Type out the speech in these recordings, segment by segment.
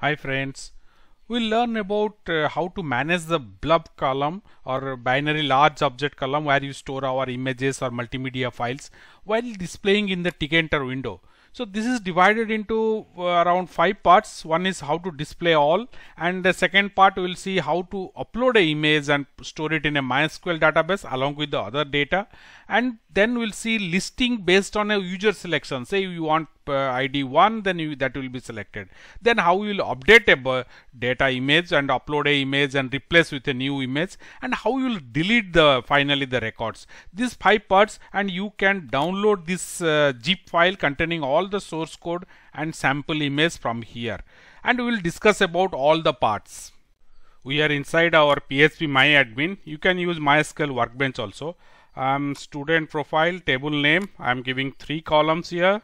Hi friends, we'll learn about uh, how to manage the blob column or binary large object column where you store our images or multimedia files while displaying in the tkinter window. So this is divided into uh, around five parts. One is how to display all and the second part we'll see how to upload a image and store it in a MySQL database along with the other data. And then we'll see listing based on a user selection. Say you want uh, id 1 then you, that will be selected then how you will update a data image and upload a image and replace with a new image and how you will delete the finally the records these five parts and you can download this uh, zip file containing all the source code and sample image from here and we will discuss about all the parts we are inside our php myadmin you can use mysql workbench also um, student profile table name I'm giving three columns here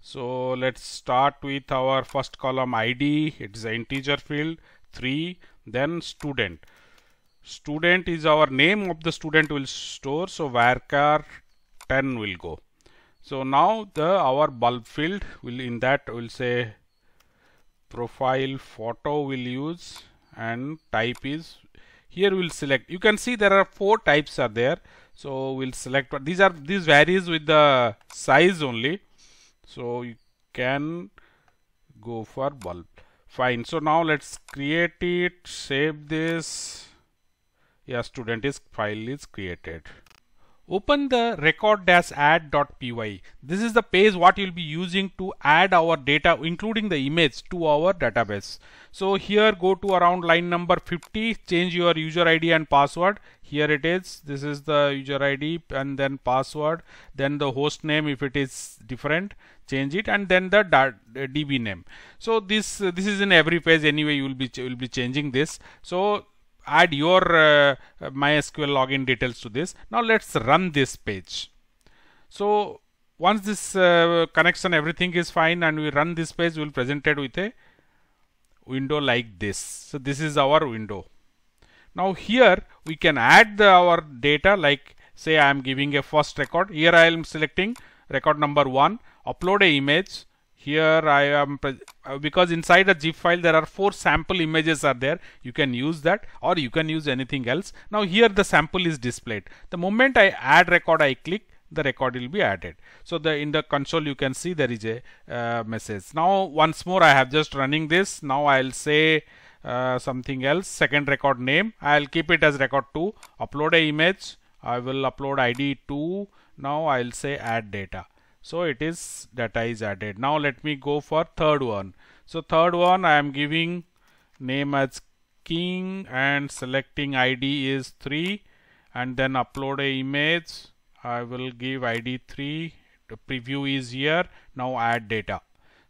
so let's start with our first column ID. It's an integer field 3 then student. Student is our name of the student will store. So varchar 10 will go. So now the our bulb field will in that will say profile photo will use and type is here we'll select you can see there are four types are there so we'll select these are these varies with the size only so you can go for bulb fine so now let's create it save this yeah student is file is created Open the record add.py. This is the page what you'll be using to add our data including the image to our database. So here go to around line number 50, change your user ID and password. Here it is. This is the user ID and then password. Then the host name if it is different, change it and then the DB name. So this this is in every page anyway you will be will be changing this. So add your uh, uh, MySQL login details to this. Now let's run this page. So once this uh, connection everything is fine and we run this page, we'll present it with a window like this. So this is our window. Now here we can add the, our data like say I am giving a first record. Here I am selecting record number 1, upload a image here I am uh, because inside a zip file there are four sample images are there you can use that or you can use anything else now here the sample is displayed the moment I add record I click the record will be added so the in the console you can see there is a uh, message now once more I have just running this now I'll say uh, something else second record name I'll keep it as record 2 upload a image I will upload ID 2 now I'll say add data so it is data is added. Now let me go for third one. So third one I am giving name as king and selecting ID is 3 and then upload a image. I will give ID 3 the preview is here now add data.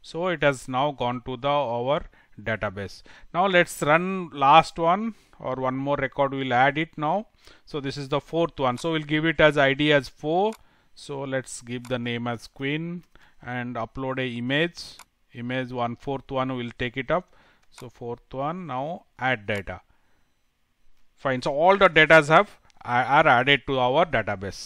So it has now gone to the our database. Now let's run last one or one more record we'll add it now. So this is the fourth one. So we'll give it as ID as 4 so let's give the name as queen and upload a image image one fourth one will take it up so fourth one now add data fine so all the datas have are added to our database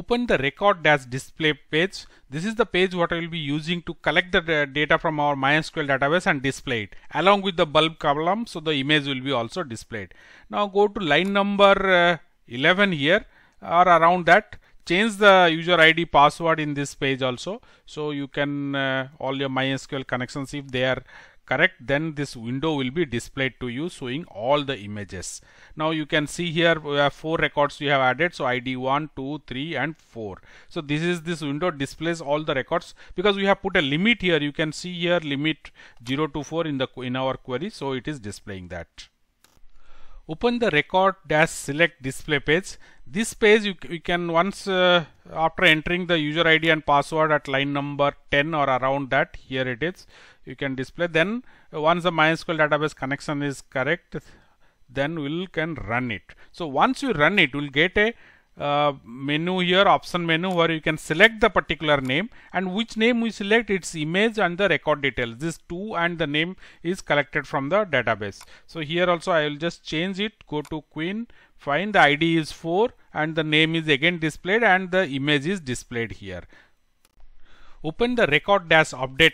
open the record dash display page this is the page what I will be using to collect the data from our MySQL database and display it along with the bulb column so the image will be also displayed now go to line number uh, 11 here or around that change the user ID password in this page also. So you can uh, all your MySQL connections if they are correct then this window will be displayed to you showing all the images. Now you can see here we have four records we have added so ID 1, 2, 3 and 4. So this is this window displays all the records because we have put a limit here you can see here limit 0 to 4 in the in our query so it is displaying that open the record dash select display page this page you, you can once uh, after entering the user id and password at line number 10 or around that here it is you can display then uh, once the mysql database connection is correct then we will can run it so once you run it you will get a uh, menu here option menu where you can select the particular name and which name we select its image and the record details this two and the name is collected from the database so here also I will just change it go to queen find the ID is 4 and the name is again displayed and the image is displayed here open the record dash update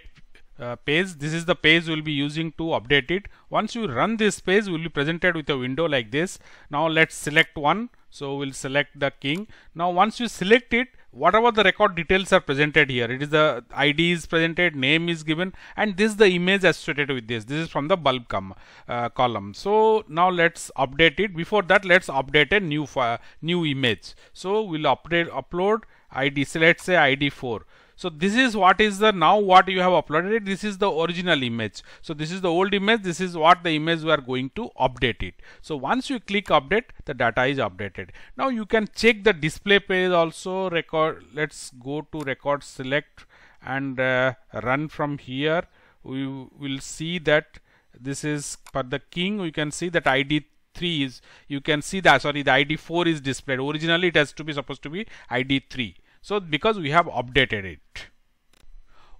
uh, page this is the page we'll be using to update it once you run this page we'll be presented with a window like this now let's select one so we'll select the king now once you select it whatever the record details are presented here it is the id is presented name is given and this is the image associated with this this is from the bulb com, uh, column so now let's update it before that let's update a new uh, new image so we'll update upload id so let's say id 4 so this is what is the now what you have uploaded it. This is the original image. So this is the old image. This is what the image we are going to update it. So once you click update, the data is updated. Now you can check the display page also record. Let's go to record select and uh, run from here. We will see that this is for the king. We can see that ID 3 is you can see that sorry the id 4 is displayed originally it has to be supposed to be id 3 so because we have updated it.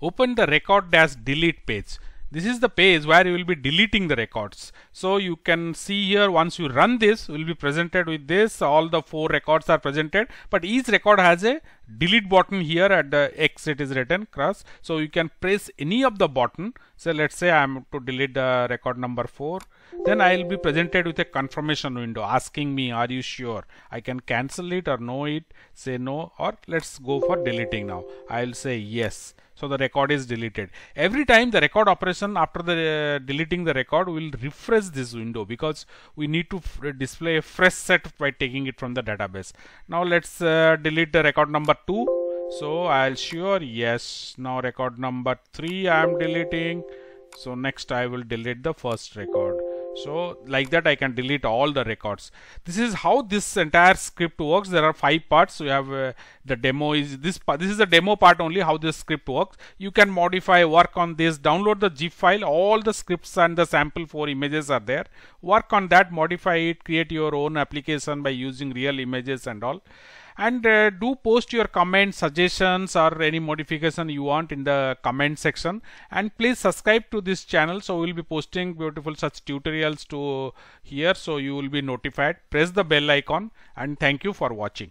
Open the record dash delete page. This is the page where you will be deleting the records. So you can see here once you run this you will be presented with this all the four records are presented but each record has a delete button here at the X it is written cross. So you can press any of the button. So let's say I am to delete the record number 4 then I'll be presented with a confirmation window asking me are you sure I can cancel it or no it say no or let's go for deleting now I'll say yes so the record is deleted every time the record operation after the uh, deleting the record will refresh this window because we need to display a fresh set by taking it from the database now let's uh, delete the record number 2 so I'll sure yes now record number 3 I am deleting so next I will delete the first record so like that I can delete all the records this is how this entire script works there are five parts you have uh, the demo is this part. this is the demo part only how this script works you can modify work on this download the zip file all the scripts and the sample four images are there work on that modify it create your own application by using real images and all and uh, do post your comments suggestions or any modification you want in the comment section and please subscribe to this channel so we'll be posting beautiful such tutorials to here so you will be notified press the bell icon and thank you for watching